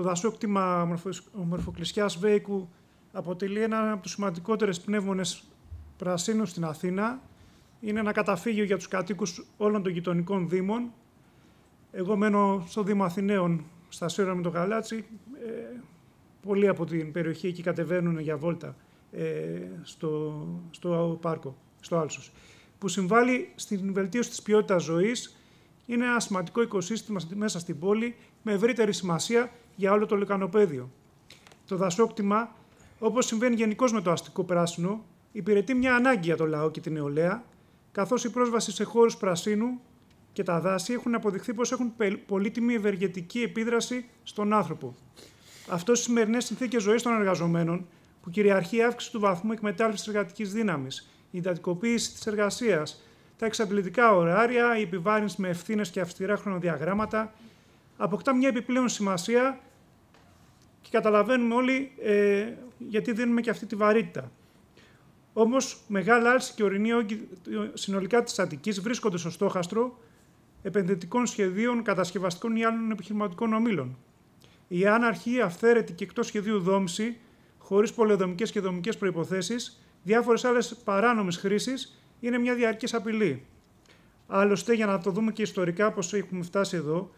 Το δασόκτημα ομορφοκλησιά Βέικου αποτελεί ένα από τους σημαντικότερες πνεύμονες πρασίνου στην Αθήνα. Είναι ένα καταφύγιο για τους κατοίκους όλων των γειτονικών δήμων. Εγώ μένω στο Δήμο Αθηναίων, στα Σύρα με το Γαλάτσι. Ε, πολλοί από την περιοχή εκεί κατεβαίνουν για βόλτα ε, στο, στο πάρκο, στο Άλσος. Που συμβάλλει στην βελτίωση της ποιότητας ζωής. Είναι ένα σημαντικό οικοσύστημα μέσα στην πόλη με ευρύτερη σημασία για όλο το λεκανοπέδιο. Το δασόκτημα, όπως συμβαίνει γενικώς με το αστικό πράσινο, υπηρετεί μια ανάγκη για το λαό και την νεολαία, καθώς η πρόσβαση σε χώρους πρασίνου και τα δάση έχουν αποδειχθεί πως έχουν πολύτιμη ευεργετική επίδραση στον άνθρωπο. Αυτό στις σημερινές συνθήκες ζωής των εργαζομένων, που κυριαρχεί η αύξηση του βαθμού εκμετάλλευσης εργατικής δύναμης, η εντατικοποίηση της εργασίας, τα εξαντλητικά ωράρια, η επιβάρυνση με ευθύνες και αυστηρά χρονοδιαγράμματα, αποκτά μια επιπλέον σημασία και καταλαβαίνουμε όλοι ε, γιατί δίνουμε και αυτή τη βαρύτητα. Όμως, μεγάλα άλση και ορεινή όγκη ε, συνολικά της Αττικής βρίσκονται στο στόχαστρο επενδυτικών σχεδίων, κατασκευαστικών ή άλλων επιχειρηματικών ομήλων. Η άναρχη, αυθαίρετη και εκτός σχεδίου δόμηση, χωρίς πολεοδομικές και δομικές προποθέσει, διάφορες άλλες παράνομες χρήσεις, είναι μια διαρκής απειλή. Άλλωστε, για να το δούμε και ιστορικά πώ έχουμε φτάσει εδώ,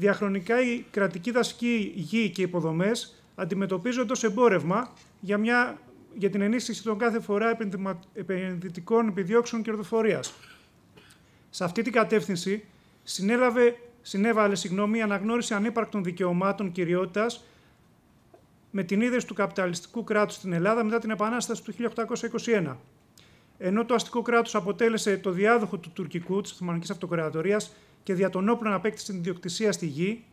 Διαχρονικά η κρατική δασική γη και υποδομές αντιμετωπίζονται ω εμπόρευμα για, μια, για την ενίσχυση των κάθε φορά επενδυτικών επιδιώξεων κερδοφορίας. Σε αυτή την κατεύθυνση συνέλαβε, συνέβαλε συγγνώμη, η αναγνώριση ανύπαρκτων δικαιωμάτων κυριότητας με την ίδρυση του καπιταλιστικού κράτους στην Ελλάδα μετά την Επανάσταση του 1821. Ενώ το αστικό κράτος αποτέλεσε το διάδοχο του τουρκικού της Οθωμανικής Αυτοκρατορίας, και δια των όπλων απέκτησης την ιδιοκτησία στη γη,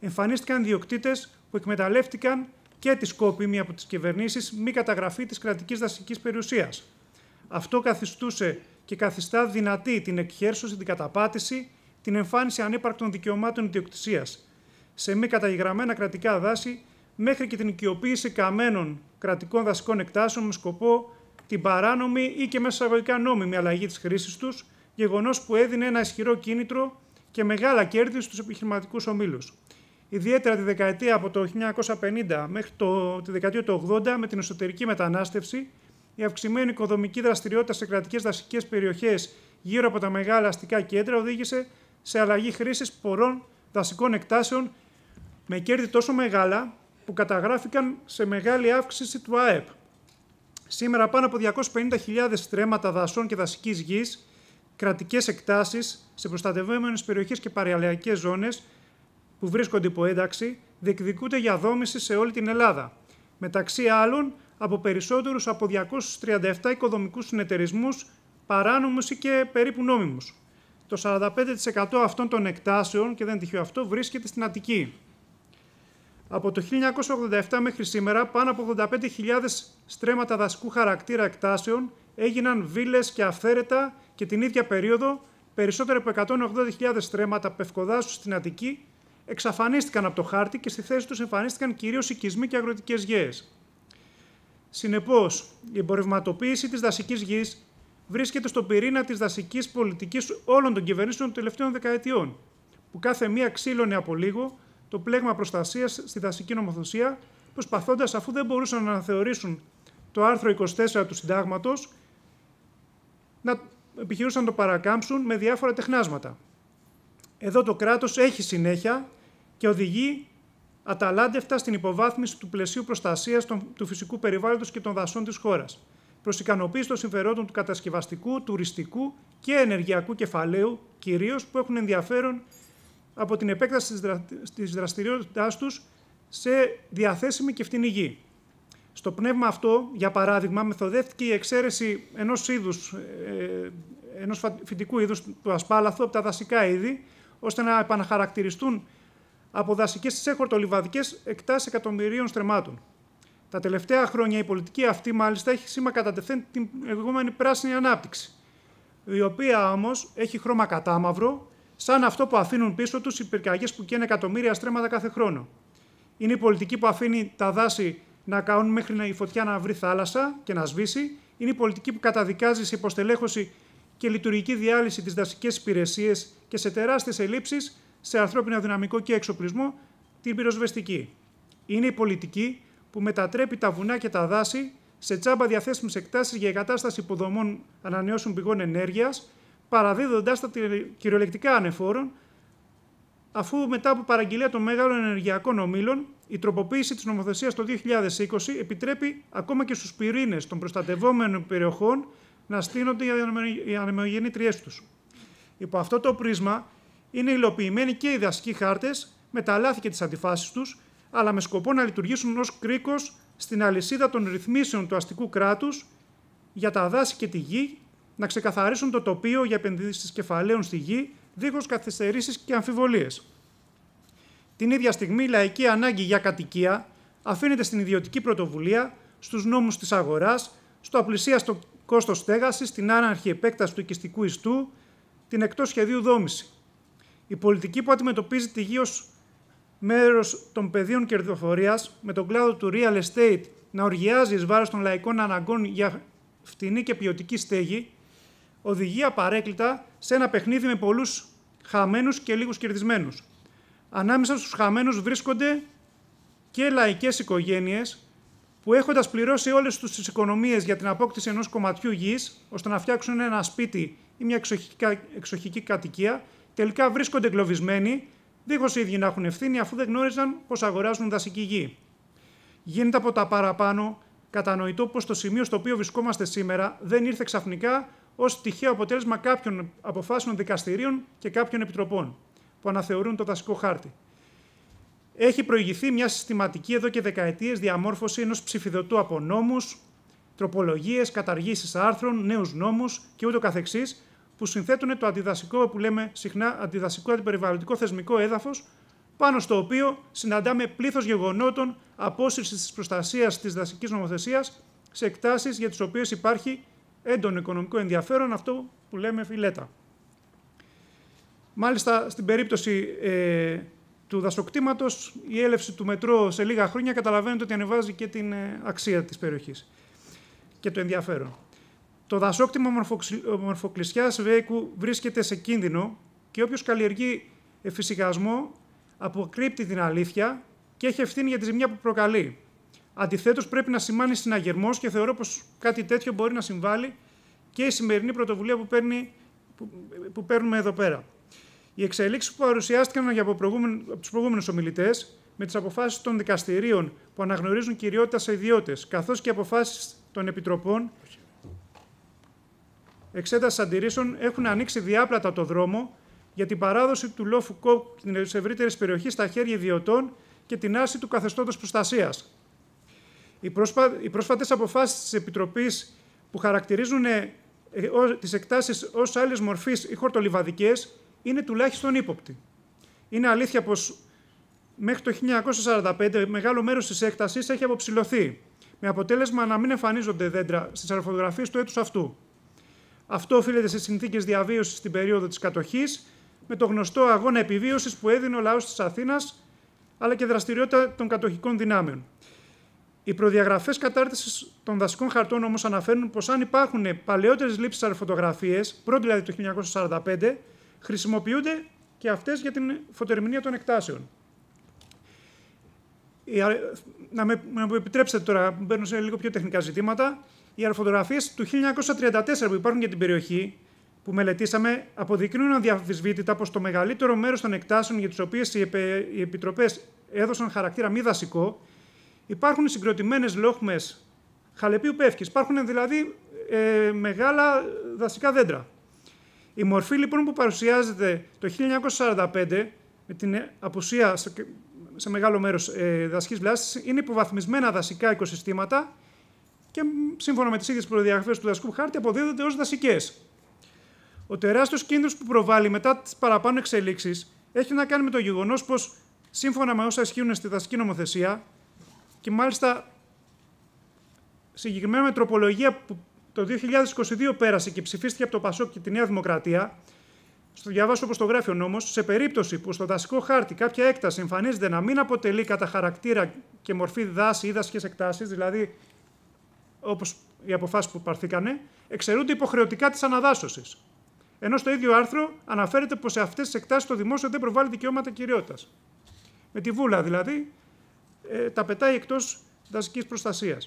εμφανίστηκαν διοκτήτε που εκμεταλλεύτηκαν και τη σκόπιμη από τις κυβερνήσεις μη καταγραφή της κρατικής δασικής περιουσίας. Αυτό καθιστούσε και καθιστά δυνατή την εκχέρσωση, την καταπάτηση, την εμφάνιση ανύπαρκτων δικαιωμάτων ιδιοκτησίας σε μη καταγεγραμμένα κρατικά δάση μέχρι και την οικειοποίηση καμένων κρατικών δασικών εκτάσεων με σκοπό την παράνομη ή και μέσα αγωγικά νόμιμη αλλαγή της χρήσης τους, γεγονός που έδινε ένα ισχυρό κίνητρο και μεγάλα κέρδη στους επιχειρηματικούς ομίλους. Ιδιαίτερα τη δεκαετία από το 1950 μέχρι το, τη δεκαετία του 80 με την εσωτερική μετανάστευση, η αυξημένη οικοδομική δραστηριότητα σε κρατικές δασικές περιοχές γύρω από τα μεγάλα αστικά κέντρα οδήγησε σε αλλαγή χρήσης πορών δασικών εκτάσεων με κέρδη τόσο μεγάλα που καταγράφηκαν σε μεγάλη αύξηση του ΑΕΠ. Σήμερα πάνω από 250.000 στρέμματα δασών και δασικής γης κρατικές εκτάσεις σε προστατευόμενες περιοχές και παραλιακές ζώνες που βρίσκονται υπό ένταξη διεκδικούνται για δόμηση σε όλη την Ελλάδα. Μεταξύ άλλων, από περισσότερους από 237 οικοδομικούς συνεταιρισμούς, παράνομους ή και περίπου νόμιμους. Το 45% αυτών των εκτάσεων, και δεν τυχαίο αυτό, βρίσκεται στην Αττική. Από το 1987 μέχρι σήμερα, πάνω από 85.000 στρέμματα δασικού χαρακτήρα εκτάσεων έγιναν βίλες και αυθαίρετα και την ίδια περίοδο περισσότερο από 180.000 στρέμματα πευκοδάσου στην Αττική εξαφανίστηκαν από το χάρτη και στη θέση τους εμφανίστηκαν κυρίως οικισμοί και αγροτικές γέες. Συνεπώς, η εμπορευματοποίηση της δασικής γης βρίσκεται στον πυρήνα της δασικής πολιτικής όλων των κυβερνήσεων των τελευταίων δεκαετιών, που κάθε μία ξύλωνε από λίγο το πλέγμα προστασίας στη δασική νομοθεσία, προσπαθώντας, αφού δεν μπορούσαν να αναθεωρήσουν το άρθρο 24 του συντάγματος, να επιχειρούσαν να το παρακάμψουν με διάφορα τεχνάσματα. Εδώ το κράτος έχει συνέχεια και οδηγεί αταλάντευτα στην υποβάθμιση του πλαισίου προστασίας του φυσικού περιβάλλοντος και των δασών της χώρας. Προς ικανοποίηση των συμφερόντων του κατασκευαστικού, τουριστικού και ενεργειακού κεφαλαίου, κυρίως που έχουν ενδιαφέρον από την επέκταση της, δραστηριότητά δραστηριότητάς τους σε διαθέσιμη και φτηνή γη. Στο πνεύμα αυτό, για παράδειγμα, μεθοδεύτηκε η εξαίρεση ενός, είδους, ε, ενός φυτικού είδους του ασπάλαθου από τα δασικά είδη, ώστε να επαναχαρακτηριστούν από δασικές στι εχορτολιβαδικέ εκτάσεις εκατομμυρίων στρεμάτων. Τα τελευταία χρόνια η πολιτική αυτή μάλιστα έχει σήμα κατατεθέν την λεγόμενη πράσινη ανάπτυξη, η οποία όμως έχει χρώμα κατάμαυρο σαν αυτό που αφήνουν πίσω τους οι πυρκαγιές που καίνε εκατομμύρια στρέμματα κάθε χρόνο. Είναι η πολιτική που αφήνει τα δάση να καούν μέχρι η φωτιά να βρει θάλασσα και να σβήσει. Είναι η πολιτική που καταδικάζει σε υποστελέχωση και λειτουργική διάλυση τις δασικές υπηρεσίες και σε τεράστιες ελλείψεις σε ανθρώπινο δυναμικό και εξοπλισμό την πυροσβεστική. Είναι η πολιτική που μετατρέπει τα βουνά και τα δάση σε τσάμπα διαθέσιμες εκτάσεις για εγκατάσταση υποδομών ανανεώσιμων πηγών ενέργειας παραδίδοντάς τα κυριολεκτικά ανεφόρων, αφού μετά από παραγγελία των μεγάλων ενεργειακών ομήλων, η τροποποίηση της νομοθεσίας το 2020 επιτρέπει ακόμα και στους πυρήνες των προστατευόμενων περιοχών να στείνονται οι ανεμογεννήτριέ τους. Υπό αυτό το πρίσμα είναι υλοποιημένοι και οι δασικοί χάρτες με τα λάθη και τις αντιφάσεις τους, αλλά με σκοπό να λειτουργήσουν ως κρίκος στην αλυσίδα των ρυθμίσεων του αστικού κράτους για τα δάση και τη γη να ξεκαθαρίσουν το τοπίο για επενδύσεις κεφαλαίων στη γη δίχως καθυστερήσεις και αμφιβολίες. Την ίδια στιγμή, η λαϊκή ανάγκη για κατοικία αφήνεται στην ιδιωτική πρωτοβουλία, στους νόμους της αγοράς, στο απλησίαστο κόστος στέγασης, στην άναρχη επέκταση του οικιστικού ιστού, την εκτό σχεδίου δόμηση. Η πολιτική που αντιμετωπίζει τη γη ως μέρος των πεδίων κερδοφορίας, με τον κλάδο του real estate να οργιάζει εις βάρος των λαϊκών αναγκών για φτηνή και ποιοτική στέγη, οδηγεί απαρέκλητα σε ένα παιχνίδι με πολλούς χαμένους και λίγους κερδισμένους. Ανάμεσα στους χαμένους βρίσκονται και λαϊκές οικογένειες που έχοντας πληρώσει όλες τους τις οικονομίες για την απόκτηση ενός κομματιού γης, ώστε να φτιάξουν ένα σπίτι ή μια εξοχική κατοικία, τελικά βρίσκονται εγκλωβισμένοι, δίχως οι ίδιοι να έχουν ευθύνη, αφού δεν γνώριζαν πω αγοράζουν δασική γη. Γίνεται από τα παραπάνω κατανοητό πως το σημείο στο οποίο βρισκόμαστε σήμερα δεν ήρθε ξαφνικά, ως τυχαίο αποτέλεσμα κάποιων αποφάσεων δικαστηρίων και κάποιων επιτροπών που αναθεωρούν το δασικό χάρτη. Έχει προηγηθεί μια συστηματική εδώ και δεκαετίες διαμόρφωση ενός ψηφιδωτού από νόμους, τροπολογίες, καταργήσεις άρθρων, νέους νόμους και ούτω καθεξής, που συνθέτουν το αντιδασικό που λέμε συχνά αντιδασικό αντιπεριβαλλοντικό θεσμικό έδαφος, πάνω στο οποίο συναντάμε πλήθος γεγονότων απόσυρσης της προστασίας της δασικής νομοθεσίας σε εκτάσεις για τις οποίες υπάρχει έντονο οικονομικό ενδιαφέρον, αυτό που λέμε φιλέτα. Μάλιστα, στην περίπτωση ε, του δασοκτήματος, η έλευση του μετρό σε λίγα χρόνια καταλαβαίνετε ότι ανεβάζει και την ε, αξία της περιοχής και το ενδιαφέρον. Το δασόκτημα μορφοκλησιάς Βέικου βρίσκεται σε κίνδυνο και όποιος καλλιεργεί εφησυχασμό αποκρύπτει την αλήθεια και έχει ευθύνη για τη ζημιά που προκαλεί. Αντιθέτως, πρέπει να σημάνει συναγερμός και θεωρώ πως κάτι τέτοιο μπορεί να συμβάλλει και η σημερινή πρωτοβουλία που, παίρνει, που, που παίρνουμε εδώ πέρα. Οι εξελίξεις που παρουσιάστηκαν από, από τους προηγούμενους ομιλητές, με τις αποφάσεις των δικαστηρίων που αναγνωρίζουν κυριότητα σε ιδιώτες, καθώς και αποφάσεις των επιτροπών εξέτασης αντιρρήσεων, έχουν ανοίξει διάπλατα το δρόμο για την παράδοση του λόφου κόπ τη ευρύτερη περιοχή στα χέρια ιδιωτών και την άρση του καθεστώτος προστασίας. Οι, πρόσφατες αποφάσεις της Επιτροπής που χαρακτηρίζουν ε, ε, τις εκτάσεις ως άλλες μορφής ή χορτολιβαδικές είναι τουλάχιστον ύποπτη. Είναι αλήθεια πως μέχρι το 1945 μεγάλο μέρος της έκτασης έχει αποψηλωθεί με αποτέλεσμα να μην εμφανίζονται δέντρα στις αεροφωτογραφίες του έτους αυτού. Αυτό οφείλεται σε συνθήκες διαβίωσης στην περίοδο της κατοχής με το γνωστό αγώνα επιβίωσης που έδινε ο λαός της Αθήνας αλλά και δραστηριότητα των κατοχικών δυνάμεων. Οι προδιαγραφές κατάρτισης των δασικών χαρτών όμως αναφέρουν πως αν υπάρχουν παλαιότερες λήψεις αεροφωτογραφίε, πρώτη δηλαδή το 1945, χρησιμοποιούνται και αυτές για την φωτορμηνία των εκτάσεων. Να με, να μου επιτρέψετε τώρα, μπαίνω σε λίγο πιο τεχνικά ζητήματα. Οι αεροφωτογραφίε του 1934 που υπάρχουν για την περιοχή που μελετήσαμε αποδεικνύουν αδιαφυσβήτητα πως το μεγαλύτερο μέρος των εκτάσεων για τις οποίες οι επιτροπές έδωσαν χαρακτήρα μη δασικό Υπάρχουν συγκροτημένες λόχμες χαλεπίου πεύκης. Υπάρχουν δηλαδή ε, μεγάλα δασικά δέντρα. Η μορφή λοιπόν που παρουσιάζεται το 1945 με την απουσία σε, μεγάλο μέρος ε, δασικής βλάστησης... είναι υποβαθμισμένα δασικά οικοσυστήματα και σύμφωνα με τις ίδιες προδιαγραφές του δασικού χάρτη αποδίδονται ως δασικές. Ο τεράστιος κίνδυνος που προβάλλει μετά τις παραπάνω εξελίξεις έχει να κάνει με το γεγονός πως, σύμφωνα με όσα ισχύουν στη δασική νομοθεσία και μάλιστα συγκεκριμένα με τροπολογία που το 2022 πέρασε και ψηφίστηκε από το Πασόκ και τη Νέα Δημοκρατία, στο διαβάσω όπως το γράφει ο νόμος, σε περίπτωση που στο δασικό χάρτη κάποια έκταση εμφανίζεται να μην αποτελεί κατά χαρακτήρα και μορφή δάση ή δασικές εκτάσεις, δηλαδή όπως οι αποφάσεις που παρθήκανε, εξαιρούνται υποχρεωτικά της αναδάσωσης. Ενώ στο ίδιο άρθρο αναφέρεται πως σε αυτές τις εκτάσεις το δημόσιο δεν προβάλλει δικαιώματα κυριότητας. Με τη βούλα δηλαδή, ε, τα πετάει εκτός δασικής προστασίας.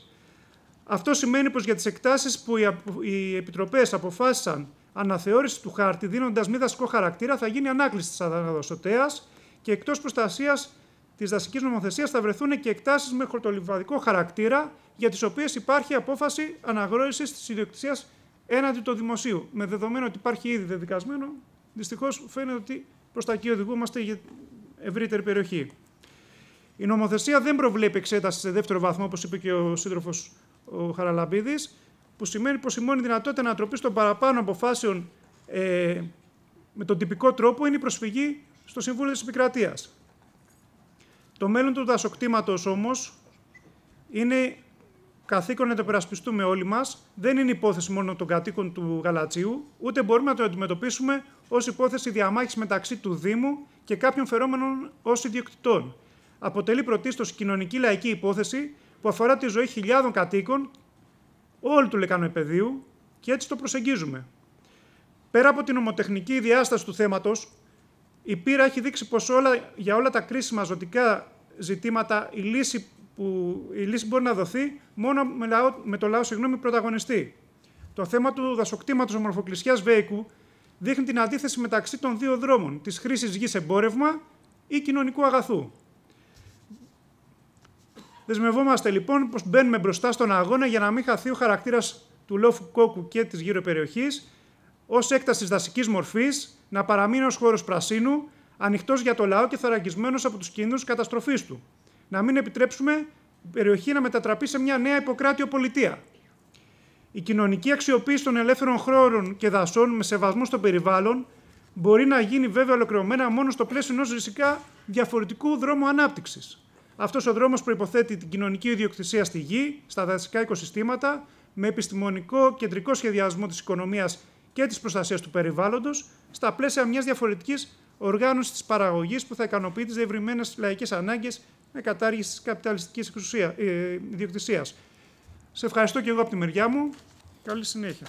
Αυτό σημαίνει πως για τις εκτάσεις που οι, οι επιτροπές αποφάσισαν αναθεώρηση του χάρτη δίνοντας μη δασικό χαρακτήρα θα γίνει ανάκληση της αναδοσοτέας και εκτός προστασίας της δασικής νομοθεσίας θα βρεθούν και εκτάσεις με χορτολιβαδικό χαρακτήρα, για τις οποίες υπάρχει απόφαση αναγνώρισης της ιδιοκτησίας έναντι του δημοσίου. Με δεδομένο ότι υπάρχει ήδη δεδικασμένο, δυστυχώς φαίνεται ότι προς τα εκεί οδηγούμαστε για ευρύτερη περιοχή. Η νομοθεσία δεν προβλέπει εξέταση σε δεύτερο βαθμό, όπως είπε και ο σύντροφος ο Χαραλαμπίδης, που σημαίνει πως η μόνη δυνατότητα ανατροπής των παραπάνω αποφάσεων ε, με τον τυπικό τρόπο είναι η προσφυγή στο Συμβούλιο της Επικρατείας. Το μέλλον του δασοκτήματος όμως είναι καθήκον να το περασπιστούμε όλοι μας. Δεν είναι υπόθεση μόνο των κατοίκων του Γαλατσίου, ούτε μπορούμε να το αντιμετωπίσουμε ως υπόθεση διαμάχης μεταξύ του Δήμου και κάποιων φερόμενων ως ιδιοκτητών αποτελεί πρωτίστως κοινωνική λαϊκή υπόθεση που αφορά τη ζωή χιλιάδων κατοίκων όλου του λεκανοπεδίου και έτσι το προσεγγίζουμε. Πέρα από την ομοτεχνική διάσταση του θέματος, η πείρα έχει δείξει πως για όλα τα κρίσιμα ζωτικά ζητήματα η λύση, που, η λύση μπορεί να δοθεί μόνο με, λαό, με το λαό συγγνώμη, πρωταγωνιστή. Το θέμα του δασοκτήματος ομορφοκλησιά Βέικου δείχνει την αντίθεση μεταξύ των δύο δρόμων, της χρήσης γης εμπόρευμα ή κοινωνικού αγαθού. Δεσμευόμαστε λοιπόν πως μπαίνουμε μπροστά στον αγώνα για να μην χαθεί ο χαρακτήρας του λόφου κόκκου και της γύρω περιοχής ως έκταση δασικής μορφής, να παραμείνει ως χώρος πρασίνου, ανοιχτός για το λαό και θωρακισμένο από τους κινδύνου καταστροφής του. Να μην επιτρέψουμε η περιοχή να μετατραπεί σε μια νέα υποκράτειο πολιτεία. Η κοινωνική αξιοποίηση των ελεύθερων χρόνων και δασών με σεβασμό στο περιβάλλον μπορεί να γίνει βέβαια ολοκληρωμένα μόνο στο πλαίσιο ενός διαφορετικού δρόμου ανάπτυξης. Αυτός ο δρόμος προποθέτει την κοινωνική ιδιοκτησία στη γη, στα δασικά οικοσυστήματα, με επιστημονικό κεντρικό σχεδιασμό της οικονομίας και της προστασίας του περιβάλλοντος, στα πλαίσια μιας διαφορετικής οργάνωσης της παραγωγής που θα ικανοποιεί τι διευρυμένε λαϊκές ανάγκες με κατάργηση της καπιταλιστικής ε, ιδιοκτησίας. Σε ευχαριστώ και εγώ από τη μεριά μου. Καλή συνέχεια.